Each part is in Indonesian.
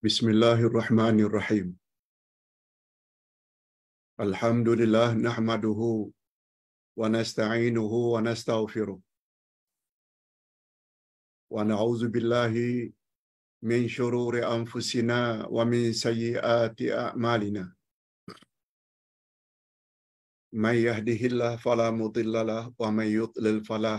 Bismillahirrahmanirrahim. Alhamdulillah nahmaduhu wa nasta'inuhu wa nastaghfiruh. Wa na'udzu billahi min shururi anfusina wa min sayyiati a'malina. Man yahdihillahu fala mudilla wa man yudlil fala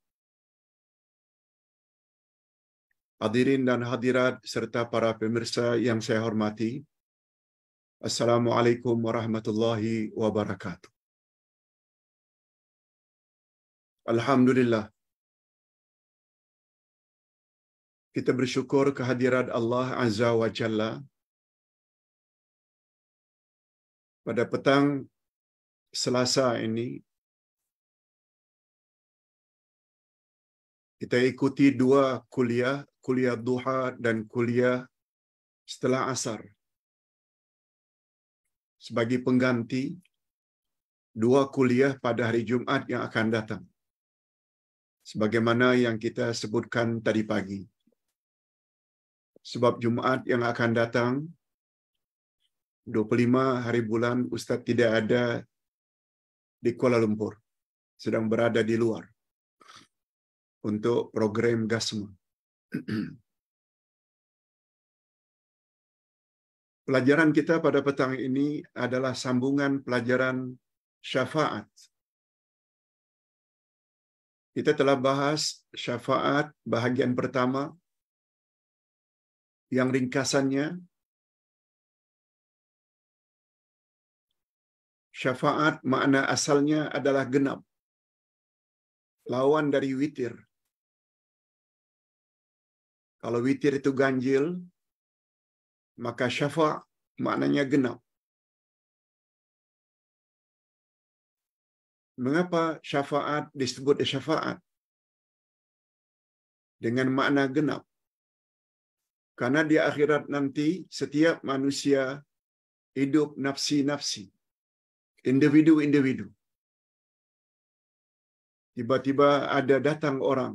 Hadirin dan hadirat serta para pemirsa yang saya hormati, Assalamualaikum warahmatullahi wabarakatuh. Alhamdulillah. Kita bersyukur kehadiran Allah Azza wa Jalla. Pada petang Selasa ini, kita ikuti dua kuliah kuliah duha, dan kuliah setelah asar. Sebagai pengganti dua kuliah pada hari Jumat yang akan datang. Sebagaimana yang kita sebutkan tadi pagi. Sebab Jumat yang akan datang, 25 hari bulan Ustadz tidak ada di Kuala Lumpur. Sedang berada di luar untuk program Gasman. Pelajaran kita pada petang ini adalah sambungan pelajaran syafaat. Kita telah bahas syafaat bahagian pertama yang ringkasannya syafaat makna asalnya adalah genap. Lawan dari witir. Kalau witir itu ganjil, maka syafa' maknanya genap. Mengapa syafaat disebut syafaat? Dengan makna genap. Karena di akhirat nanti setiap manusia hidup nafsi-nafsi. Individu-individu. Tiba-tiba ada datang orang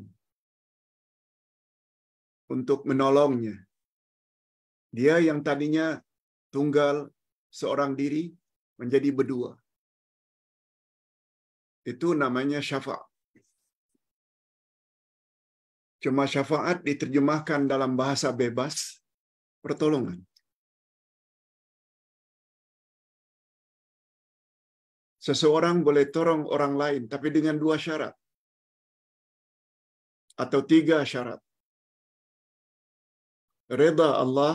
untuk menolongnya. Dia yang tadinya tunggal seorang diri menjadi berdua. Itu namanya syafaat. Cuma syafaat diterjemahkan dalam bahasa bebas, pertolongan. Seseorang boleh tolong orang lain, tapi dengan dua syarat. Atau tiga syarat. reda Allah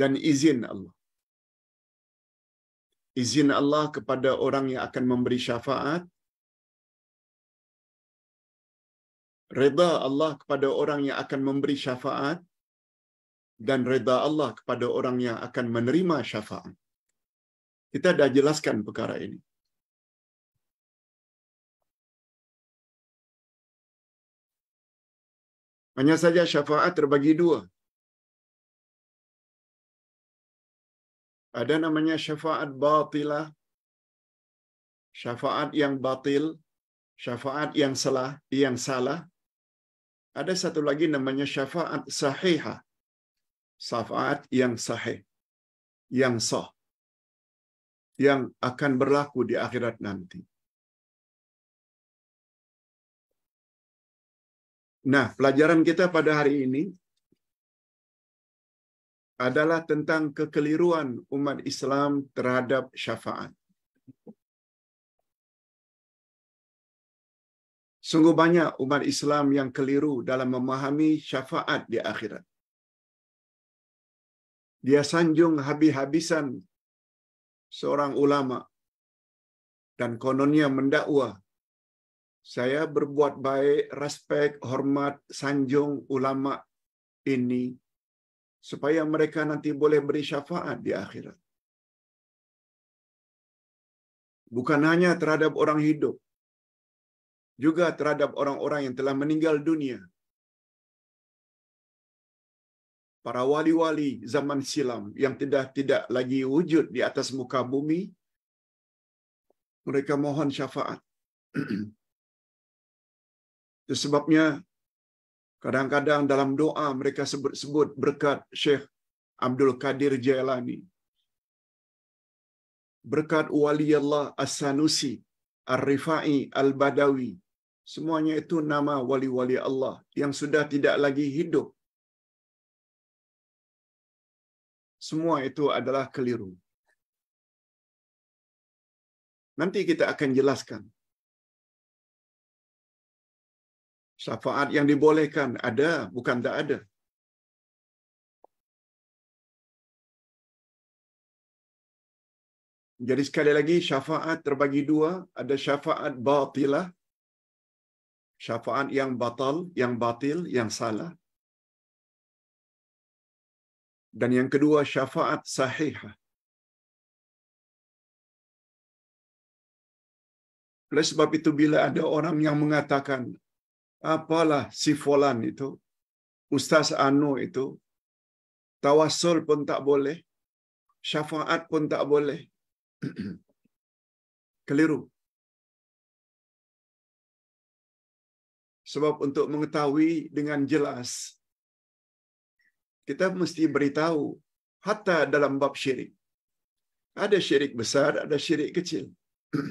dan izin Allah. Izin Allah kepada orang yang akan memberi syafaat. Reda Allah kepada orang yang akan memberi syafaat. Dan reda Allah kepada orang yang akan menerima syafaat. Kita dah jelaskan perkara ini. Hanya saja syafaat terbagi dua. Ada namanya syafaat batilah, syafaat yang batil, syafaat yang salah, yang salah. Ada satu lagi namanya syafaat sahiha, syafaat yang sahih, yang sah, yang akan berlaku di akhirat nanti. Nah, pelajaran kita pada hari ini adalah tentang kekeliruan umat Islam terhadap syafaat. Sungguh banyak umat Islam yang keliru dalam memahami syafaat di akhirat. Dia sanjung habis-habisan seorang ulama dan kononnya mendakwa saya berbuat baik, respek, hormat, sanjung ulama ini supaya mereka nanti boleh beri syafaat di akhirat. Bukan hanya terhadap orang hidup, juga terhadap orang-orang yang telah meninggal dunia. Para wali-wali zaman silam yang tidak tidak lagi wujud di atas muka bumi, mereka mohon syafaat. Itu sebabnya kadang-kadang dalam doa mereka sebut-sebut berkat Syekh Abdul Qadir Jailani. Berkat Wali As-Sanusi, Ar-Rifai, Al-Badawi. Semuanya itu nama wali-wali Allah yang sudah tidak lagi hidup. Semua itu adalah keliru. Nanti kita akan jelaskan Syafaat yang dibolehkan ada, bukan tak ada. Jadi sekali lagi syafaat terbagi dua, ada syafaat batilah, syafaat yang batal, yang batil, yang salah. Dan yang kedua syafaat sahihah. Oleh sebab itu bila ada orang yang mengatakan apalah si Folan itu, Ustaz Anu itu, tawasul pun tak boleh, syafaat pun tak boleh. Keliru. Sebab untuk mengetahui dengan jelas, kita mesti beritahu, hatta dalam bab syirik. Ada syirik besar, ada syirik kecil.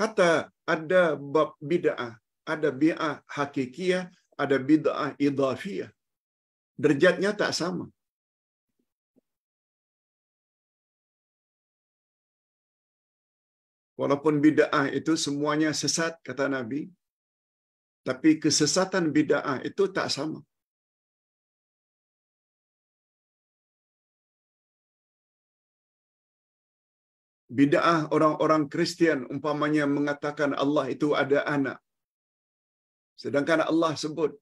Hatta ada bab bid'ah, ada bid'ah hakikiyah, ada bid'ah idhafiyah. Derjatnya tak sama. Walaupun bid'ah itu semuanya sesat kata Nabi, tapi kesesatan bid'ah itu tak sama. Bid'ah orang-orang Kristen umpamanya mengatakan Allah itu ada anak. Sedangkan Allah sebut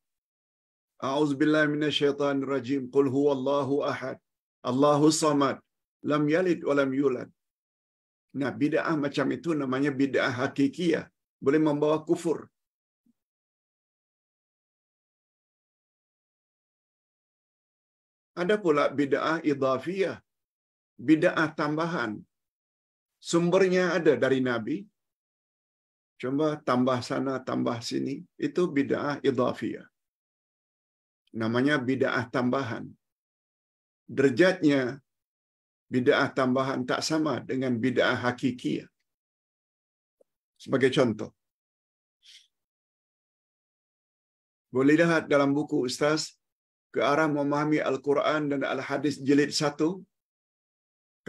A'udzubillahi minasyaitonirrajim. Qul huwallahu ahad. Allahu samad. Lam yalid wa lam yulad. Nah, bid'ah macam itu namanya bid'ah hakikiyah. Boleh membawa kufur. Ada pula bid'ah idhafiyah. Bid'ah tambahan sumbernya ada dari Nabi, coba tambah sana, tambah sini, itu bid'ah idhafiyah. Namanya bid'ah tambahan. Derajatnya bid'ah tambahan tak sama dengan bid'ah hakikiyah. Sebagai contoh, boleh lihat dalam buku Ustaz ke arah memahami Al-Quran dan Al-Hadis jilid satu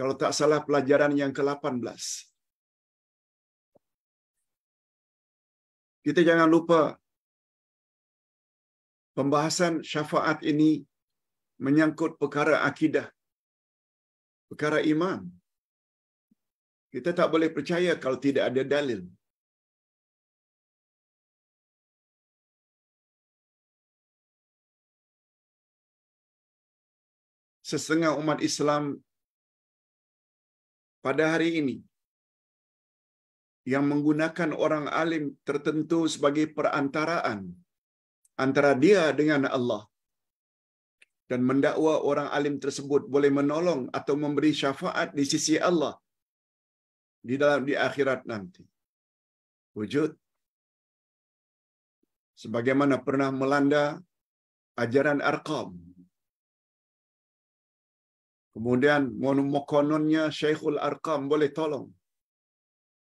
Kalau tak salah pelajaran yang ke-18. Kita jangan lupa pembahasan syafaat ini menyangkut perkara akidah, perkara iman. Kita tak boleh percaya kalau tidak ada dalil. Sesengah umat Islam pada hari ini yang menggunakan orang alim tertentu sebagai perantaraan antara dia dengan Allah dan mendakwa orang alim tersebut boleh menolong atau memberi syafaat di sisi Allah di dalam di akhirat nanti. Wujud sebagaimana pernah melanda ajaran Arqam Kemudian monumokononnya Syekhul Arkam boleh tolong.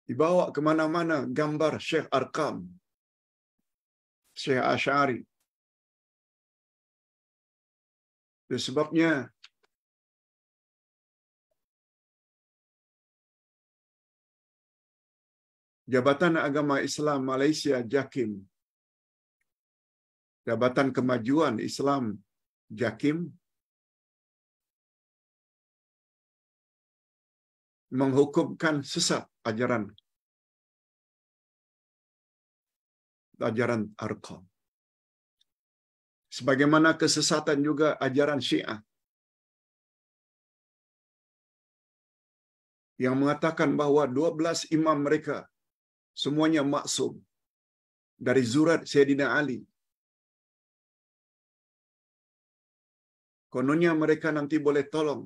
Dibawa ke mana-mana gambar Syekh Arkam. Syekh Ash'ari. Itu sebabnya Jabatan Agama Islam Malaysia JAKIM Jabatan Kemajuan Islam JAKIM menghukumkan sesat ajaran ajaran Arqam. Sebagaimana kesesatan juga ajaran Syiah yang mengatakan bahawa 12 imam mereka semuanya maksum dari zurat Sayyidina Ali. Kononnya mereka nanti boleh tolong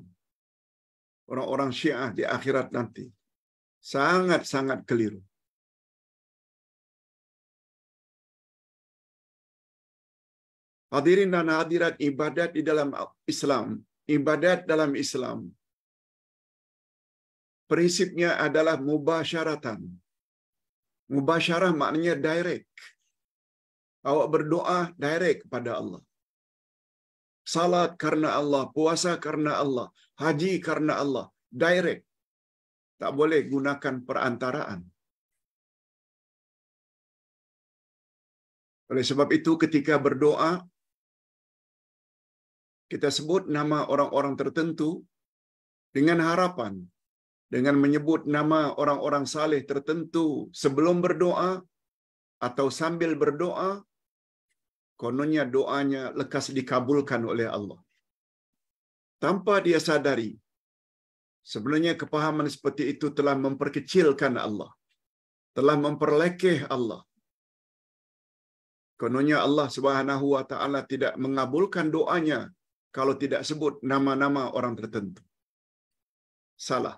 orang-orang Syiah di akhirat nanti. Sangat-sangat keliru. Hadirin dan hadirat ibadat di dalam Islam, ibadat dalam Islam. Prinsipnya adalah mubasyaratan. Mubasyarah maknanya direct. Awak berdoa direct kepada Allah salat karena Allah, puasa karena Allah, haji karena Allah, direct. Tak boleh gunakan perantaraan. Oleh sebab itu ketika berdoa kita sebut nama orang-orang tertentu dengan harapan dengan menyebut nama orang-orang saleh tertentu sebelum berdoa atau sambil berdoa Kononnya doanya lekas dikabulkan oleh Allah. Tanpa dia sadari, sebenarnya kepahaman seperti itu telah memperkecilkan Allah. Telah memperlekeh Allah. Kononnya Allah Subhanahu wa taala tidak mengabulkan doanya kalau tidak sebut nama-nama orang tertentu. Salah.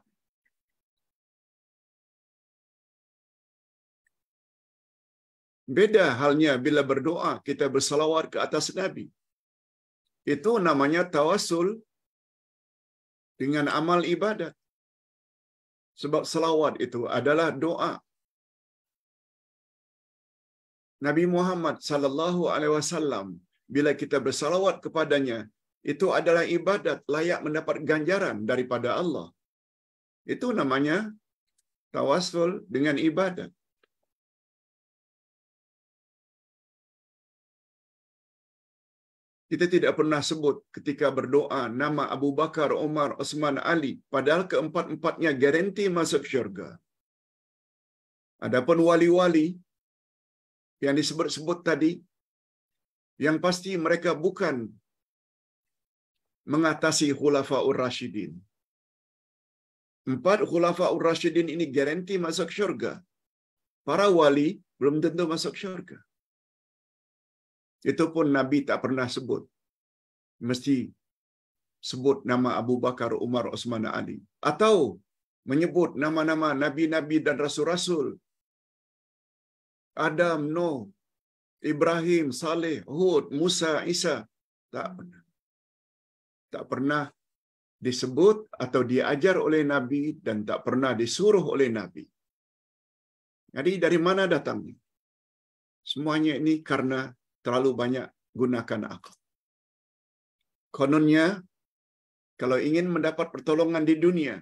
Beda halnya bila berdoa kita bersalawat ke atas Nabi. Itu namanya tawasul dengan amal ibadat. Sebab selawat itu adalah doa. Nabi Muhammad sallallahu alaihi wasallam bila kita bersalawat kepadanya itu adalah ibadat layak mendapat ganjaran daripada Allah. Itu namanya tawasul dengan ibadat. Kita tidak pernah sebut ketika berdoa nama Abu Bakar, Omar, Osman, Ali. Padahal keempat-empatnya garanti masuk syurga. Adapun wali-wali yang disebut-sebut tadi, yang pasti mereka bukan mengatasi khulafaur Rashidin. Empat khulafaur Rashidin ini garanti masuk syurga. Para wali belum tentu masuk syurga. Itu pun Nabi tak pernah sebut. Mesti sebut nama Abu Bakar, Umar, Osman, Ali. Atau menyebut nama-nama Nabi-Nabi dan Rasul-Rasul. Adam, Nuh, Ibrahim, Saleh, Hud, Musa, Isa. Tak pernah. Tak pernah disebut atau diajar oleh Nabi dan tak pernah disuruh oleh Nabi. Jadi dari mana datangnya? Semuanya ini karena terlalu banyak gunakan akal. Kononnya, kalau ingin mendapat pertolongan di dunia,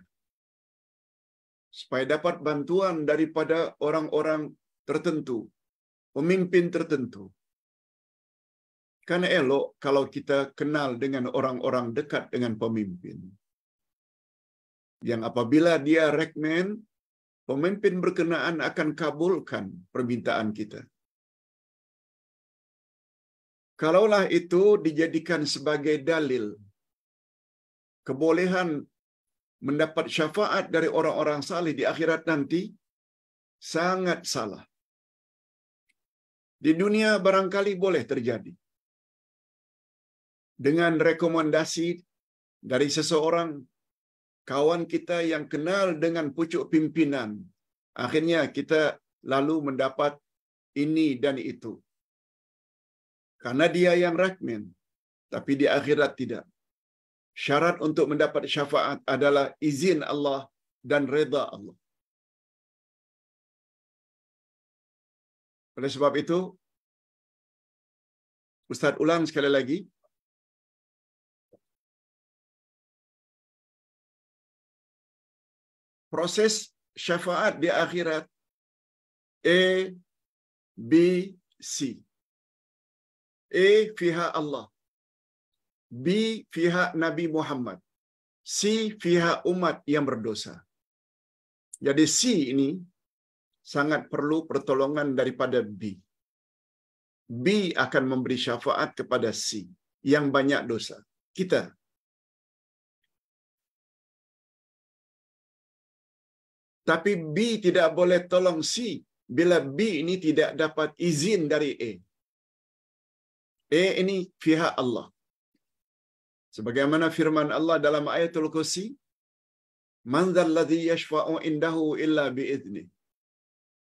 supaya dapat bantuan daripada orang-orang tertentu, pemimpin tertentu. Karena elok kalau kita kenal dengan orang-orang dekat dengan pemimpin. Yang apabila dia rekmen, pemimpin berkenaan akan kabulkan permintaan kita. Kalaulah itu dijadikan sebagai dalil kebolehan mendapat syafaat dari orang-orang salih di akhirat nanti, sangat salah. Di dunia barangkali boleh terjadi. Dengan rekomendasi dari seseorang kawan kita yang kenal dengan pucuk pimpinan, akhirnya kita lalu mendapat ini dan itu. Karena dia yang rakmin. Tapi di akhirat tidak. Syarat untuk mendapat syafaat adalah izin Allah dan reda Allah. Oleh sebab itu, Ustaz ulang sekali lagi, proses syafaat di akhirat A, B, C. A. Fiha Allah. B. Fiha Nabi Muhammad. C. Fiha umat yang berdosa. Jadi C ini sangat perlu pertolongan daripada B. B akan memberi syafaat kepada C yang banyak dosa. Kita Tapi B tidak boleh tolong C bila B ini tidak dapat izin dari A. Eh ini pihak Allah. Sebagaimana firman Allah dalam ayatul kursi, Man dzalladzi yashfa'u indahu illa bi'idznih.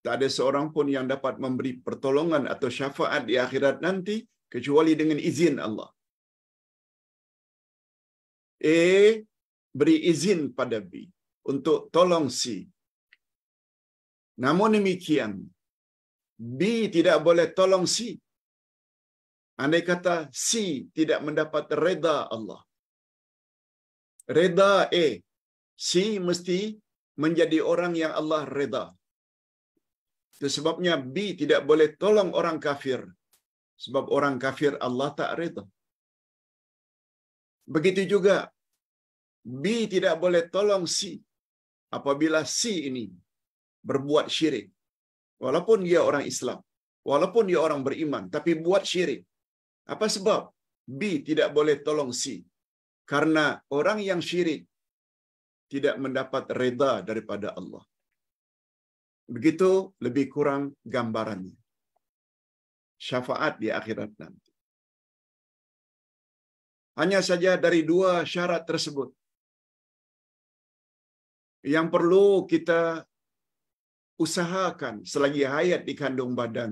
Tak ada seorang pun yang dapat memberi pertolongan atau syafaat di akhirat nanti kecuali dengan izin Allah. A eh, beri izin pada B untuk tolong C. Namun demikian, B tidak boleh tolong C Andai kata C tidak mendapat reda Allah. Reda A. C mesti menjadi orang yang Allah reda. Itu sebabnya B tidak boleh tolong orang kafir. Sebab orang kafir Allah tak reda. Begitu juga B tidak boleh tolong C apabila C ini berbuat syirik. Walaupun dia orang Islam, walaupun dia orang beriman tapi buat syirik. Apa sebab B tidak boleh tolong C? Karena orang yang syirik tidak mendapat reda daripada Allah. Begitu lebih kurang gambarannya. Syafaat di akhirat nanti. Hanya saja dari dua syarat tersebut yang perlu kita usahakan selagi hayat di kandung badan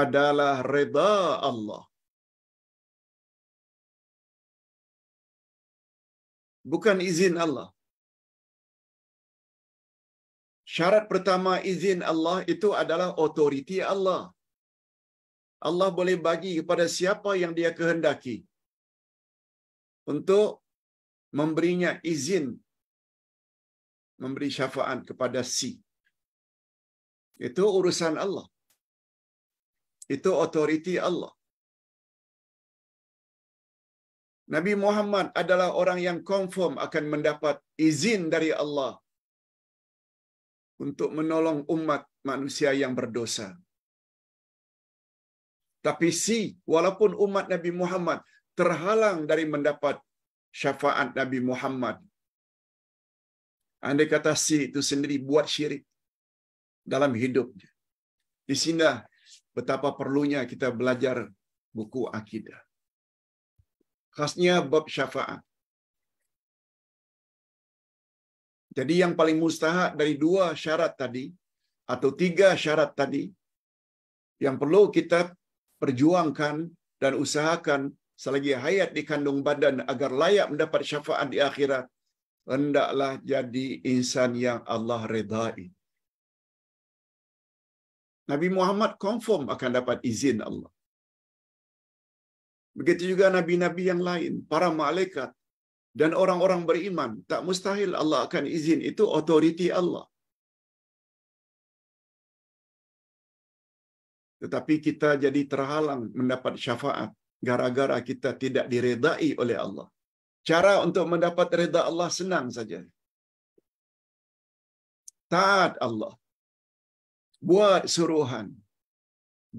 adalah reda Allah bukan izin Allah. Syarat pertama izin Allah itu adalah otoriti Allah. Allah boleh bagi kepada siapa yang dia kehendaki untuk memberinya izin memberi syafaat kepada si. Itu urusan Allah. Itu otoriti Allah. Nabi Muhammad adalah orang yang confirm akan mendapat izin dari Allah untuk menolong umat manusia yang berdosa. Tapi si, walaupun umat Nabi Muhammad terhalang dari mendapat syafaat Nabi Muhammad. Andai kata si itu sendiri buat syirik dalam hidupnya. Di sini betapa perlunya kita belajar buku akidah khasnya bab syafaat. Jadi yang paling mustahak dari dua syarat tadi atau tiga syarat tadi yang perlu kita perjuangkan dan usahakan selagi hayat di kandung badan agar layak mendapat syafaat di akhirat hendaklah jadi insan yang Allah redai. Nabi Muhammad confirm akan dapat izin Allah. Begitu juga nabi-nabi yang lain, para malaikat dan orang-orang beriman, tak mustahil Allah akan izin itu otoriti Allah. Tetapi kita jadi terhalang mendapat syafaat gara-gara kita tidak diredai oleh Allah. Cara untuk mendapat reda Allah senang saja. Taat Allah. Buat suruhan.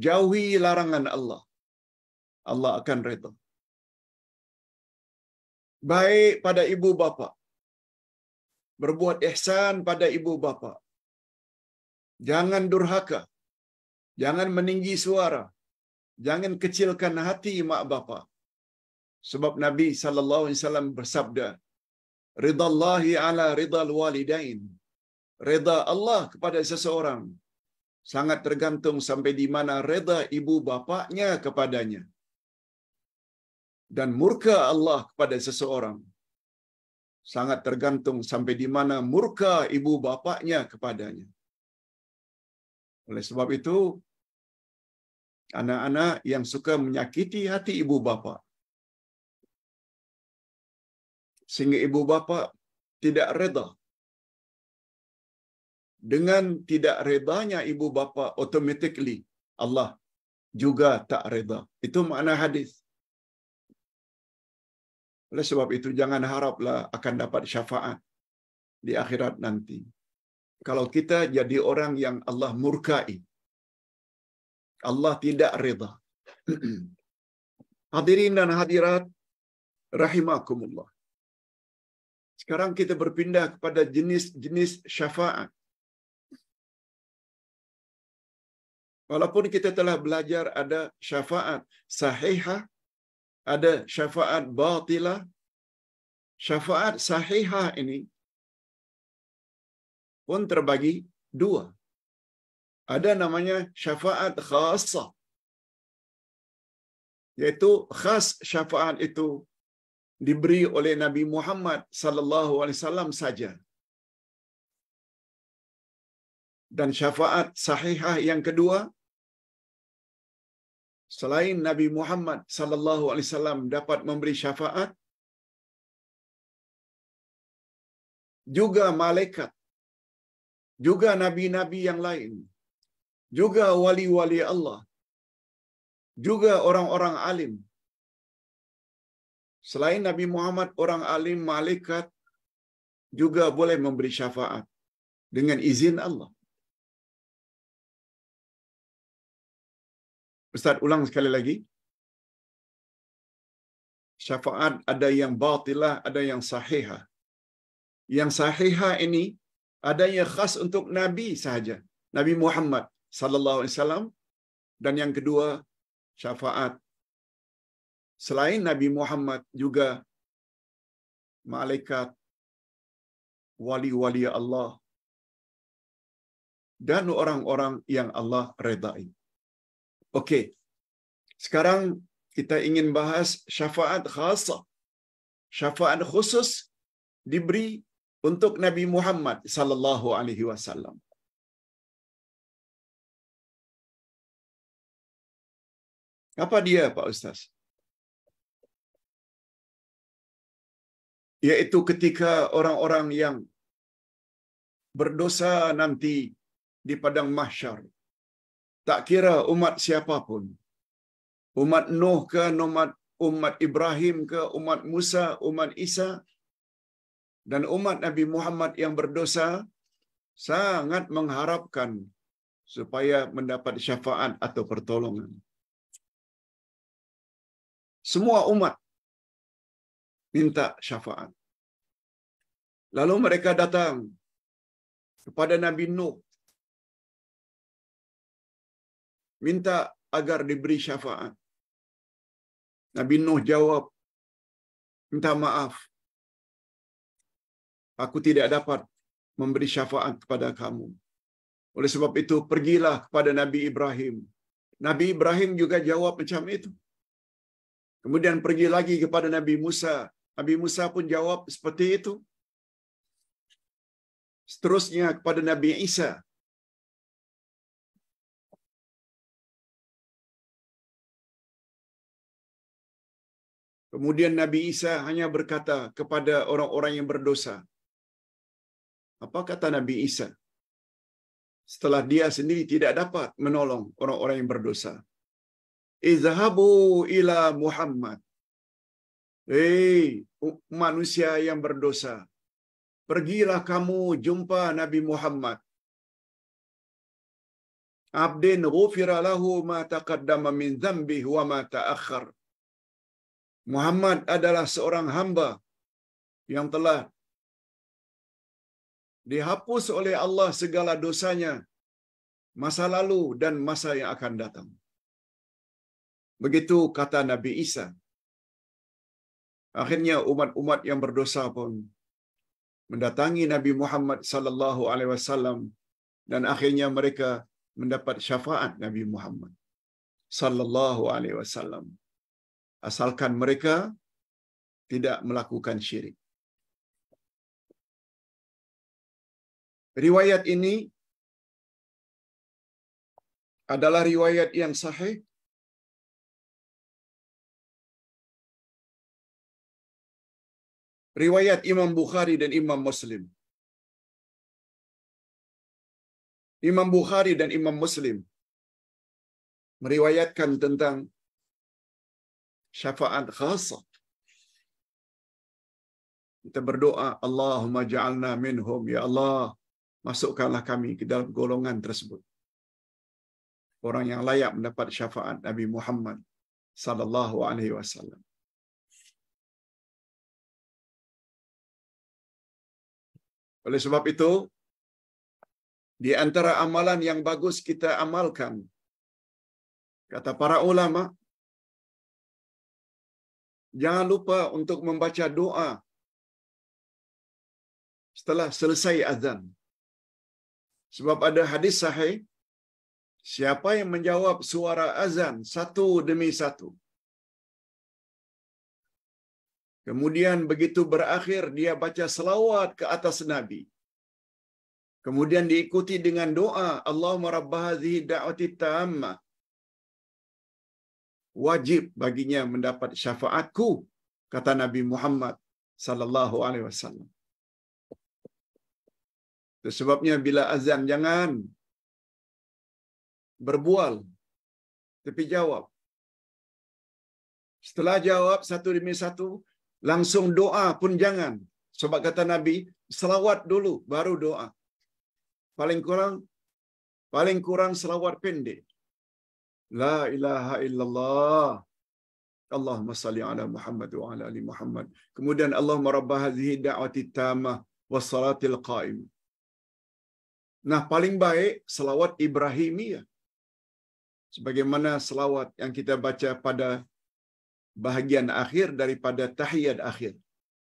Jauhi larangan Allah. Allah akan redha. Baik pada ibu bapa. Berbuat ihsan pada ibu bapa. Jangan durhaka. Jangan meninggi suara. Jangan kecilkan hati mak bapa. Sebab Nabi sallallahu alaihi wasallam bersabda, ridallahi ala ridal walidain. Reda Allah kepada seseorang sangat tergantung sampai di mana reda ibu bapaknya kepadanya dan murka Allah kepada seseorang sangat tergantung sampai di mana murka ibu bapaknya kepadanya. Oleh sebab itu, anak-anak yang suka menyakiti hati ibu bapa sehingga ibu bapa tidak reda dengan tidak redanya ibu bapa automatically Allah juga tak reda. Itu makna hadis. Oleh sebab itu jangan haraplah akan dapat syafaat di akhirat nanti. Kalau kita jadi orang yang Allah murkai, Allah tidak reda. Hadirin dan hadirat rahimakumullah. Sekarang kita berpindah kepada jenis-jenis syafaat. Walaupun kita telah belajar ada syafaat sahihah ada syafaat batilah, syafaat sahihah ini pun terbagi dua. Ada namanya syafaat khasah. Yaitu khas syafaat itu diberi oleh Nabi Muhammad sallallahu alaihi wasallam saja. Dan syafaat sahihah yang kedua selain Nabi Muhammad sallallahu alaihi wasallam dapat memberi syafaat juga malaikat juga nabi-nabi yang lain juga wali-wali Allah juga orang-orang alim selain Nabi Muhammad orang alim malaikat juga boleh memberi syafaat dengan izin Allah Ustaz ulang sekali lagi. Syafaat ada yang batilah, ada yang sahihah. Yang sahihah ini ada yang khas untuk Nabi sahaja. Nabi Muhammad sallallahu alaihi wasallam dan yang kedua syafaat selain Nabi Muhammad juga malaikat wali-wali Allah dan orang-orang yang Allah redai. Okey. Sekarang kita ingin bahas syafaat khas, Syafaat khusus diberi untuk Nabi Muhammad sallallahu alaihi wasallam. Apa dia Pak Ustaz? Yaitu ketika orang-orang yang berdosa nanti di padang mahsyar Tak kira umat siapa pun. Umat Nuh ke, umat, umat Ibrahim ke, umat Musa, umat Isa, dan umat Nabi Muhammad yang berdosa sangat mengharapkan supaya mendapat syafaat atau pertolongan. Semua umat minta syafaat. Lalu mereka datang kepada Nabi Nuh minta agar diberi syafaat. Nabi Nuh jawab, minta maaf. Aku tidak dapat memberi syafaat kepada kamu. Oleh sebab itu, pergilah kepada Nabi Ibrahim. Nabi Ibrahim juga jawab macam itu. Kemudian pergi lagi kepada Nabi Musa. Nabi Musa pun jawab seperti itu. Seterusnya kepada Nabi Isa. Kemudian Nabi Isa hanya berkata kepada orang-orang yang berdosa. Apa kata Nabi Isa? Setelah dia sendiri tidak dapat menolong orang-orang yang berdosa. Izhabu ila Muhammad. Hei, manusia yang berdosa. Pergilah kamu jumpa Nabi Muhammad. Abdin ghufira lahu ma taqaddama min dhanbihi wa ma ta'akhkhar Muhammad adalah seorang hamba yang telah dihapus oleh Allah segala dosanya masa lalu dan masa yang akan datang. Begitu kata Nabi Isa. Akhirnya umat-umat yang berdosa pun mendatangi Nabi Muhammad sallallahu alaihi wasallam dan akhirnya mereka mendapat syafaat Nabi Muhammad sallallahu alaihi wasallam asalkan mereka tidak melakukan syirik. Riwayat ini adalah riwayat yang sahih riwayat Imam Bukhari dan Imam Muslim. Imam Bukhari dan Imam Muslim meriwayatkan tentang syafaat khas. Kita berdoa, Allahumma ja'alna minhum, Ya Allah, masukkanlah kami ke dalam golongan tersebut. Orang yang layak mendapat syafaat Nabi Muhammad sallallahu alaihi wasallam. Oleh sebab itu, di antara amalan yang bagus kita amalkan, kata para ulama, Jangan lupa untuk membaca doa setelah selesai azan. Sebab ada hadis sahih, siapa yang menjawab suara azan satu demi satu. Kemudian begitu berakhir dia baca selawat ke atas Nabi. Kemudian diikuti dengan doa, Allahumma rabbah zihi da'wati tammah wajib baginya mendapat syafaatku kata Nabi Muhammad sallallahu alaihi wasallam. sebabnya bila azan jangan berbual tapi jawab. Setelah jawab satu demi satu, langsung doa pun jangan. Sebab kata Nabi, selawat dulu baru doa. Paling kurang paling kurang selawat pendek. La ilaha illallah. Allahumma salli ala Muhammad wa ala ali Muhammad. Kemudian Allahumma rabbah hadhihi da'wati tamah salatil qaim. Nah, paling baik selawat Ibrahimiyah. Sebagaimana selawat yang kita baca pada bahagian akhir daripada tahiyat akhir.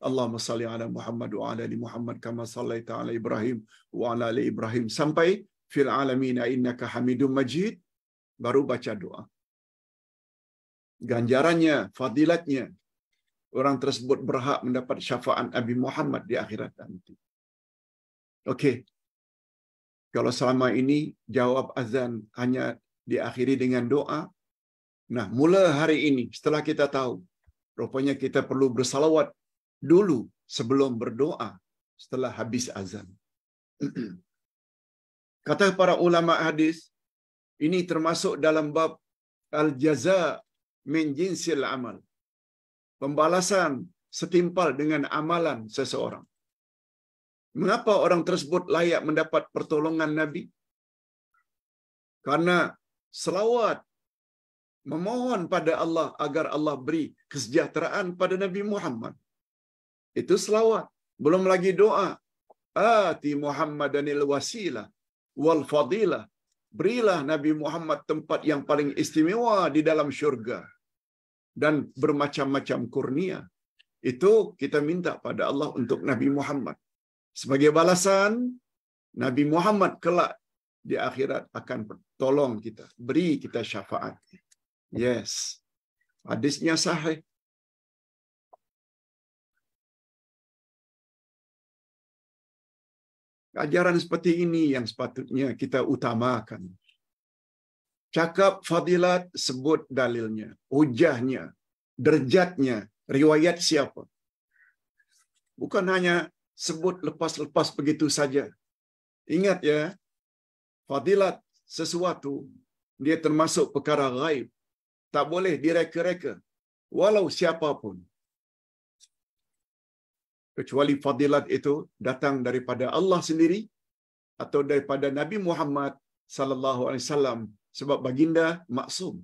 Allahumma salli ala Muhammad wa ala ali Muhammad kama sallaita ala Ibrahim wa ala ali Ibrahim sampai fil alamin innaka Hamidum Majid baru baca doa. Ganjarannya, fadilatnya, orang tersebut berhak mendapat syafaat Nabi Muhammad di akhirat nanti. Oke. Kalau selama ini jawab azan hanya diakhiri dengan doa, nah mula hari ini setelah kita tahu, rupanya kita perlu bersalawat dulu sebelum berdoa setelah habis azan. Kata para ulama hadis, ini termasuk dalam bab al-jaza min jinsil amal. Pembalasan setimpal dengan amalan seseorang. Mengapa orang tersebut layak mendapat pertolongan Nabi? Karena selawat memohon pada Allah agar Allah beri kesejahteraan pada Nabi Muhammad. Itu selawat. Belum lagi doa. Ati Muhammadanil wasilah wal fadilah berilah Nabi Muhammad tempat yang paling istimewa di dalam syurga dan bermacam-macam kurnia. Itu kita minta pada Allah untuk Nabi Muhammad. Sebagai balasan, Nabi Muhammad kelak di akhirat akan tolong kita, beri kita syafaat. Yes. Hadisnya sahih. Ajaran seperti ini yang sepatutnya kita utamakan. Cakap fadilat, sebut dalilnya, hujahnya, derjatnya, riwayat siapa. Bukan hanya sebut lepas-lepas begitu saja. Ingat ya, fadilat sesuatu dia termasuk perkara gaib. Tak boleh direka-reka walau siapapun kecuali fadilat itu datang daripada Allah sendiri atau daripada Nabi Muhammad sallallahu alaihi wasallam sebab baginda maksum.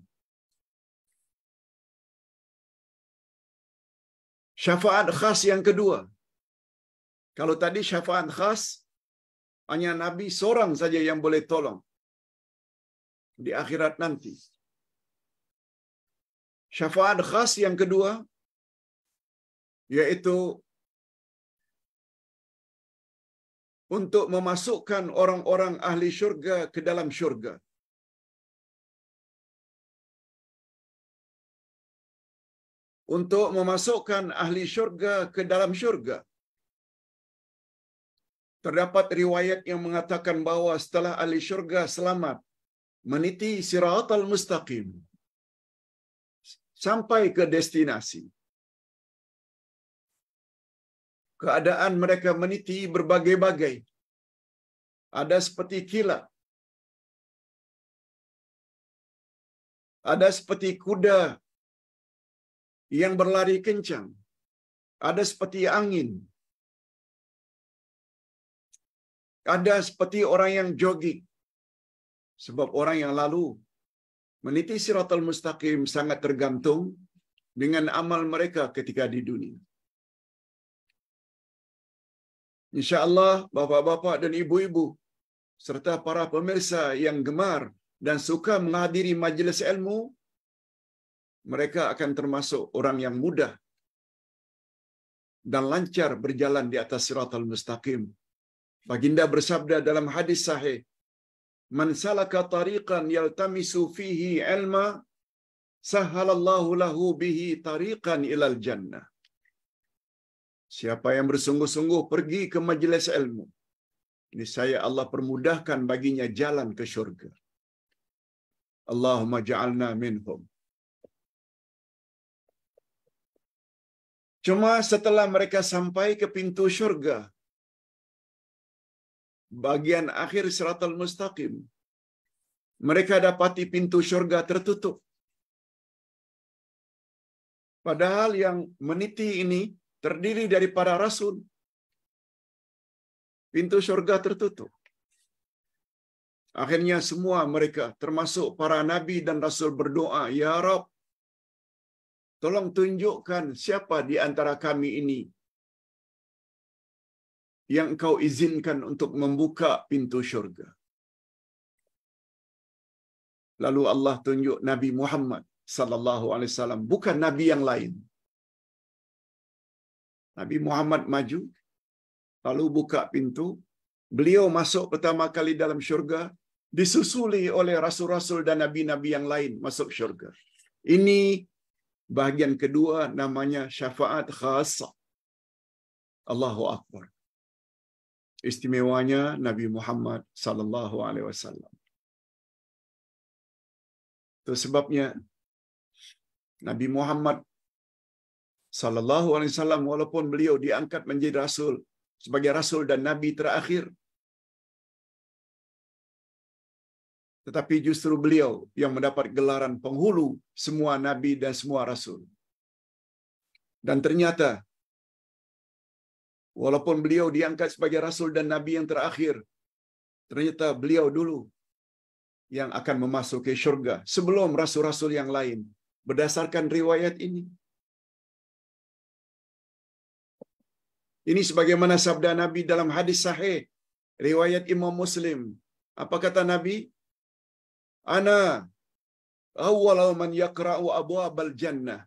Syafaat khas yang kedua. Kalau tadi syafaat khas hanya Nabi seorang saja yang boleh tolong di akhirat nanti. Syafaat khas yang kedua yaitu untuk memasukkan orang-orang ahli syurga ke dalam syurga. Untuk memasukkan ahli syurga ke dalam syurga. Terdapat riwayat yang mengatakan bahwa setelah ahli syurga selamat, meniti siratal mustaqim sampai ke destinasi keadaan mereka meniti berbagai-bagai. Ada seperti kilat. Ada seperti kuda yang berlari kencang. Ada seperti angin. Ada seperti orang yang jogging. Sebab orang yang lalu meniti Siratul mustaqim sangat tergantung dengan amal mereka ketika di dunia. InsyaAllah bapak-bapak dan ibu-ibu serta para pemirsa yang gemar dan suka menghadiri majlis ilmu, mereka akan termasuk orang yang mudah dan lancar berjalan di atas siratal mustaqim. Baginda bersabda dalam hadis sahih, "Man salaka tariqan yaltamisu fihi ilma, sahalallahu lahu bihi tariqan ilal jannah." Siapa yang bersungguh-sungguh pergi ke majelis ilmu. Ini saya Allah permudahkan baginya jalan ke syurga. Allahumma ja'alna minhum. Cuma setelah mereka sampai ke pintu syurga, bagian akhir siratal mustaqim, mereka dapati pintu syurga tertutup. Padahal yang meniti ini terdiri dari para rasul. Pintu surga tertutup. Akhirnya semua mereka termasuk para nabi dan rasul berdoa, Ya Rob, tolong tunjukkan siapa di antara kami ini yang engkau izinkan untuk membuka pintu surga Lalu Allah tunjuk Nabi Muhammad sallallahu alaihi wasallam, bukan nabi yang lain. Nabi Muhammad maju, lalu buka pintu. Beliau masuk pertama kali dalam syurga, disusuli oleh rasul-rasul dan nabi-nabi yang lain masuk syurga. Ini bahagian kedua namanya syafaat khas. Allahu Akbar. Istimewanya Nabi Muhammad sallallahu alaihi wasallam. Itu sebabnya Nabi Muhammad Sallallahu Alaihi Wasallam walaupun beliau diangkat menjadi rasul sebagai rasul dan nabi terakhir, tetapi justru beliau yang mendapat gelaran penghulu semua nabi dan semua rasul. Dan ternyata walaupun beliau diangkat sebagai rasul dan nabi yang terakhir, ternyata beliau dulu yang akan memasuki surga sebelum rasul-rasul yang lain berdasarkan riwayat ini. Ini sebagaimana sabda Nabi dalam hadis sahih riwayat Imam Muslim. Apa kata Nabi? Ana awwala man yaqra'u abwaabal jannah.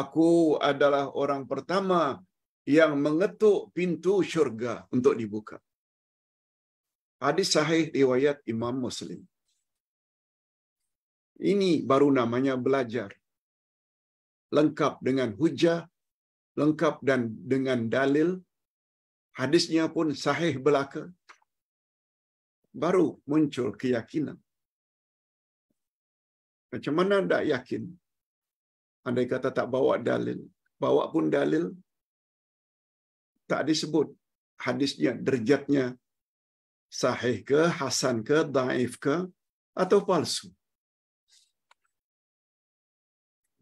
Aku adalah orang pertama yang mengetuk pintu surga untuk dibuka. Hadis sahih riwayat Imam Muslim. Ini baru namanya belajar. Lengkap dengan hujah lengkap dan dengan dalil. Hadisnya pun sahih belaka. Baru muncul keyakinan. Macam mana tak yakin? Andai kata tak bawa dalil. Bawa pun dalil, tak disebut hadisnya, derjatnya sahih ke, hasan ke, daif ke, atau palsu.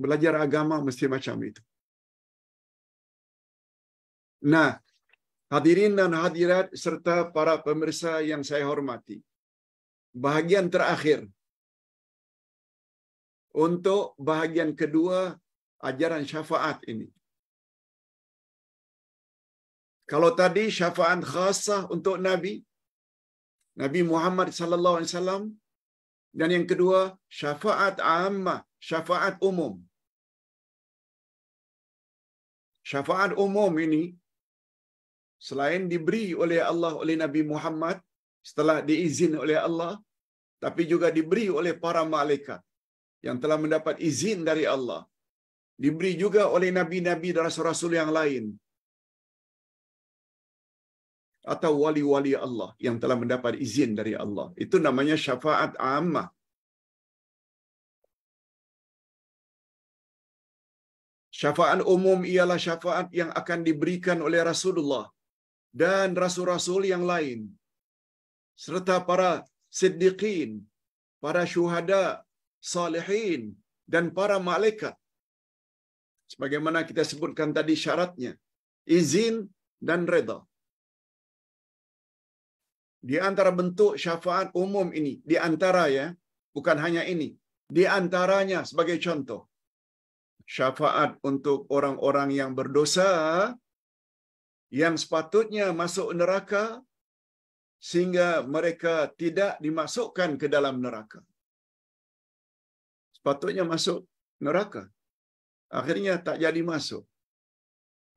Belajar agama mesti macam itu. Nah, hadirin dan hadirat serta para pemirsa yang saya hormati. Bahagian terakhir untuk bahagian kedua ajaran syafaat ini. Kalau tadi syafaat khasah untuk Nabi, Nabi Muhammad sallallahu alaihi wasallam dan yang kedua syafaat ammah, syafaat umum. Syafaat umum ini selain diberi oleh Allah oleh Nabi Muhammad setelah diizin oleh Allah tapi juga diberi oleh para malaikat yang telah mendapat izin dari Allah diberi juga oleh nabi-nabi dan rasul-rasul yang lain atau wali-wali Allah yang telah mendapat izin dari Allah itu namanya syafaat ammah Syafaat umum ialah syafaat yang akan diberikan oleh Rasulullah dan rasul-rasul yang lain serta para siddiqin, para syuhada, salihin dan para malaikat. Sebagaimana kita sebutkan tadi syaratnya, izin dan reda. Di antara bentuk syafaat umum ini, di antara ya, bukan hanya ini, di antaranya sebagai contoh, syafaat untuk orang-orang yang berdosa yang sepatutnya masuk neraka sehingga mereka tidak dimasukkan ke dalam neraka. Sepatutnya masuk neraka. Akhirnya tak jadi masuk.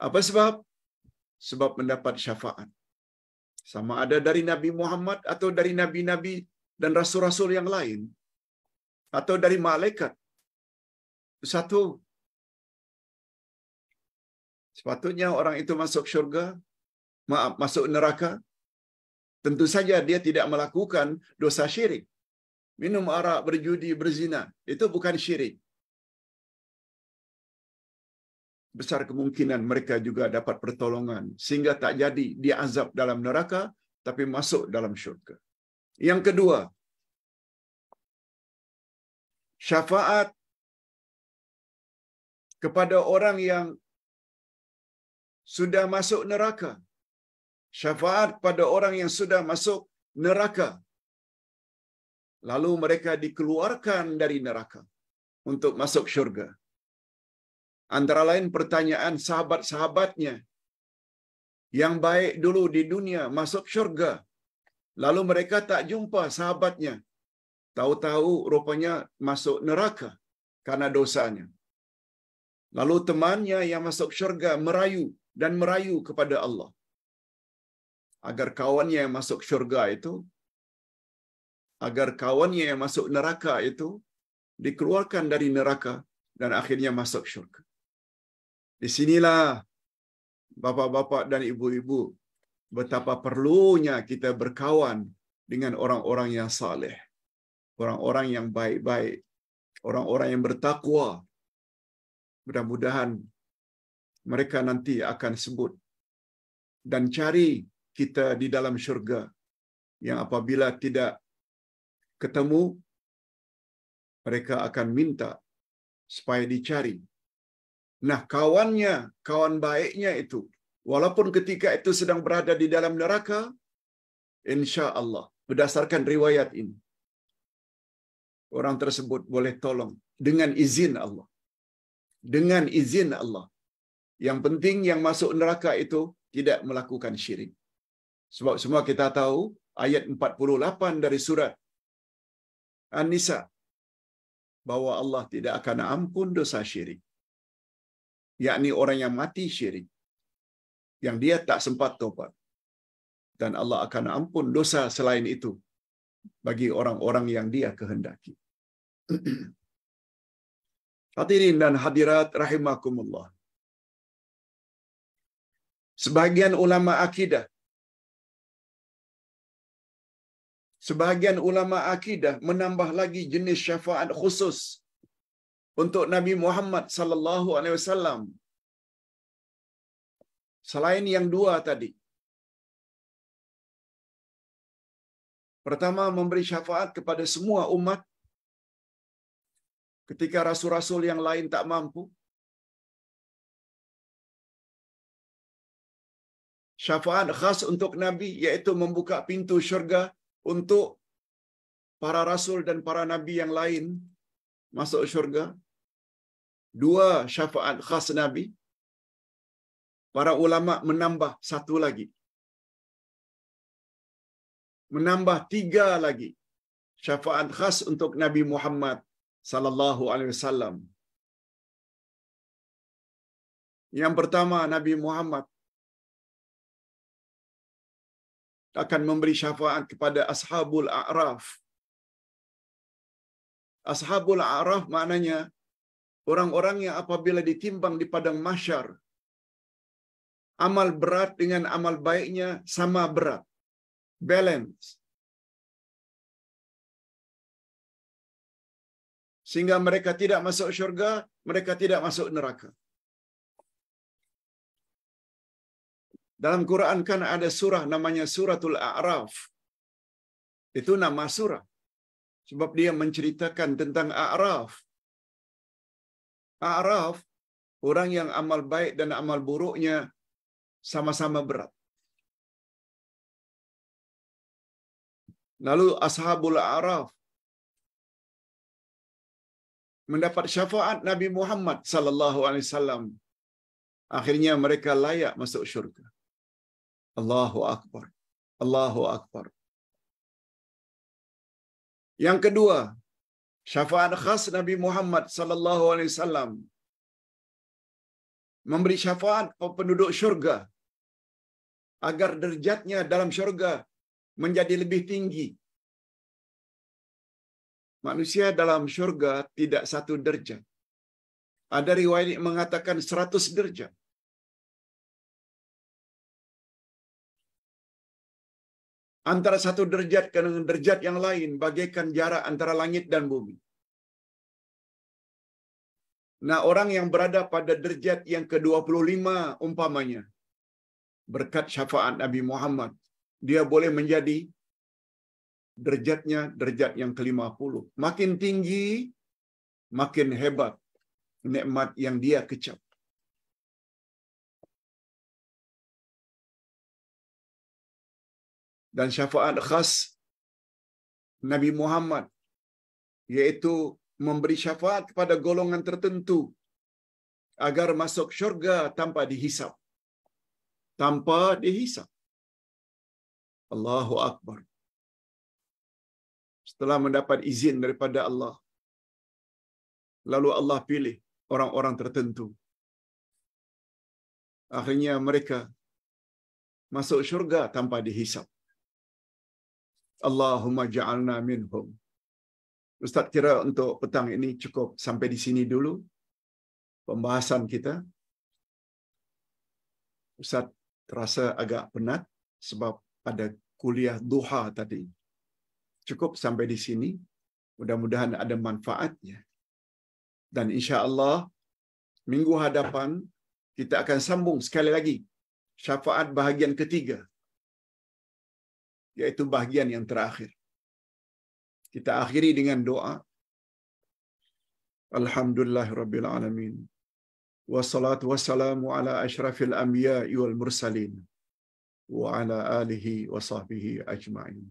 Apa sebab? Sebab mendapat syafaat. Sama ada dari Nabi Muhammad atau dari nabi-nabi dan rasul-rasul yang lain atau dari malaikat. Satu Sepatutnya orang itu masuk syurga, maaf, masuk neraka. Tentu saja dia tidak melakukan dosa syirik. Minum arak, berjudi, berzina. Itu bukan syirik. Besar kemungkinan mereka juga dapat pertolongan. Sehingga tak jadi dia azab dalam neraka, tapi masuk dalam syurga. Yang kedua, syafaat kepada orang yang sudah masuk neraka. Syafaat pada orang yang sudah masuk neraka. Lalu mereka dikeluarkan dari neraka untuk masuk syurga. Antara lain pertanyaan sahabat-sahabatnya yang baik dulu di dunia masuk syurga. Lalu mereka tak jumpa sahabatnya. Tahu-tahu rupanya masuk neraka karena dosanya. Lalu temannya yang masuk syurga merayu dan merayu kepada Allah agar kawannya yang masuk syurga itu agar kawannya yang masuk neraka itu dikeluarkan dari neraka dan akhirnya masuk syurga. Di sinilah bapa-bapa dan ibu-ibu betapa perlunya kita berkawan dengan orang-orang yang saleh, orang-orang yang baik-baik, orang-orang yang bertakwa. Mudah-mudahan mereka nanti akan sebut dan cari kita di dalam syurga yang apabila tidak ketemu mereka akan minta supaya dicari. Nah, kawannya, kawan baiknya itu walaupun ketika itu sedang berada di dalam neraka insyaallah berdasarkan riwayat ini orang tersebut boleh tolong dengan izin Allah. Dengan izin Allah yang penting yang masuk neraka itu tidak melakukan syirik. Sebab semua kita tahu ayat 48 dari surat An-Nisa bahwa Allah tidak akan ampun dosa syirik. Yakni orang yang mati syirik. Yang dia tak sempat tobat. Dan Allah akan ampun dosa selain itu bagi orang-orang yang dia kehendaki. Hadirin dan hadirat rahimakumullah. Sebagian ulama akidah Sebagian ulama akidah menambah lagi jenis syafaat khusus untuk Nabi Muhammad sallallahu alaihi wasallam. Selain yang dua tadi. Pertama memberi syafaat kepada semua umat ketika rasul-rasul yang lain tak mampu. syafaat khas untuk Nabi yaitu membuka pintu syurga untuk para rasul dan para nabi yang lain masuk syurga. Dua syafaat khas Nabi. Para ulama menambah satu lagi. Menambah tiga lagi syafaat khas untuk Nabi Muhammad sallallahu alaihi wasallam. Yang pertama Nabi Muhammad akan memberi syafaat kepada ashabul a'raf. Ashabul a'raf maknanya orang-orang yang apabila ditimbang di padang mahsyar amal berat dengan amal baiknya sama berat. Balance. Sehingga mereka tidak masuk syurga, mereka tidak masuk neraka. Dalam Quran kan ada surah namanya Suratul A'raf. Itu nama surah. Sebab dia menceritakan tentang A'raf. A'raf, orang yang amal baik dan amal buruknya sama-sama berat. Lalu Ashabul A'raf mendapat syafaat Nabi Muhammad sallallahu alaihi wasallam. Akhirnya mereka layak masuk syurga. Allahu Akbar. Allahu Akbar. Yang kedua, syafaat khas Nabi Muhammad sallallahu alaihi wasallam memberi syafaat kepada penduduk syurga agar derajatnya dalam syurga menjadi lebih tinggi. Manusia dalam syurga tidak satu derajat. Ada riwayat mengatakan seratus derajat. Antara satu derajat dengan derajat yang lain bagaikan jarak antara langit dan bumi. Nah, orang yang berada pada derajat yang ke-25 umpamanya berkat syafaat Nabi Muhammad, dia boleh menjadi derajatnya derajat yang ke-50. Makin tinggi, makin hebat nikmat yang dia kecap. dan syafaat khas Nabi Muhammad yaitu memberi syafaat kepada golongan tertentu agar masuk syurga tanpa dihisap tanpa dihisap Allahu akbar setelah mendapat izin daripada Allah lalu Allah pilih orang-orang tertentu akhirnya mereka masuk syurga tanpa dihisap Allahumma ja'alna minhum. Ustaz kira untuk petang ini cukup sampai di sini dulu pembahasan kita. Ustaz terasa agak penat sebab ada kuliah duha tadi. Cukup sampai di sini. Mudah-mudahan ada manfaatnya. Dan insya Allah minggu hadapan kita akan sambung sekali lagi syafaat bahagian ketiga. yaitu bagian yang terakhir. Kita akhiri dengan doa. alhamdulillah rabbil alamin. Wassalatu wassalamu ala ashrafil anbiya wal mursalin wa ala alihi wa sahbihi ajma'in.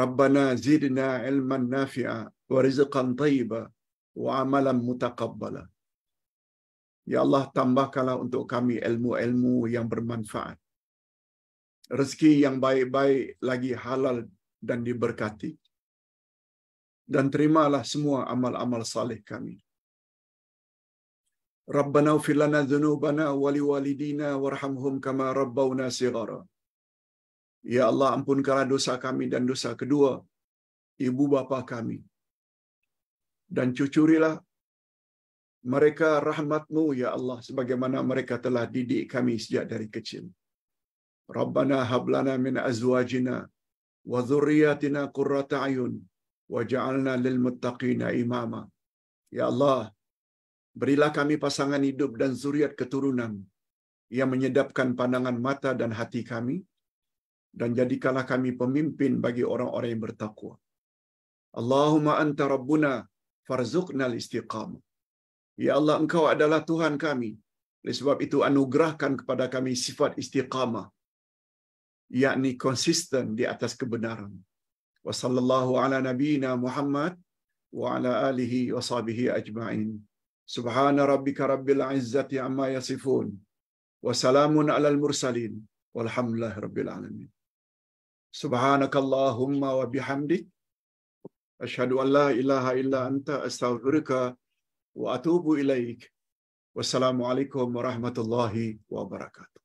Rabbana zidna ilman nafi'a wa rizqan thayyiba wa amalan mutaqabbala. Ya Allah, tambahkanlah untuk kami ilmu-ilmu yang bermanfaat rezeki yang baik-baik lagi halal dan diberkati. Dan terimalah semua amal-amal saleh kami. Rabbana ufir lana dhunubana wali walidina warhamhum kama rabbawna sighara. Ya Allah ampunkanlah dosa kami dan dosa kedua ibu bapa kami. Dan cucurilah mereka rahmatmu ya Allah sebagaimana mereka telah didik kami sejak dari kecil. Rabbana hablana min azwajina wa dzurriyyatina qurrata ayun waj'alna lil muttaqina imama. Ya Allah, berilah kami pasangan hidup dan zuriat keturunan yang menyedapkan pandangan mata dan hati kami dan jadikanlah kami pemimpin bagi orang-orang yang bertakwa. Allahumma anta rabbuna farzuqna istiqamah. Ya Allah, Engkau adalah Tuhan kami. Oleh sebab itu anugerahkan kepada kami sifat istiqamah yakni konsisten di atas kebenaran. Wa ala nabiyyina Muhammad wa ala alihi wa sahbihi ajma'in. Subhana rabbika rabbil izzati amma yasifun. Wassalamun ala al mursalin. Walhamdulillahi rabbil alamin. Subhanakallahumma wa bihamdik. Ashadu an la ilaha illa anta astaghfiruka wa atubu ilaik. Wassalamualaikum warahmatullahi wabarakatuh.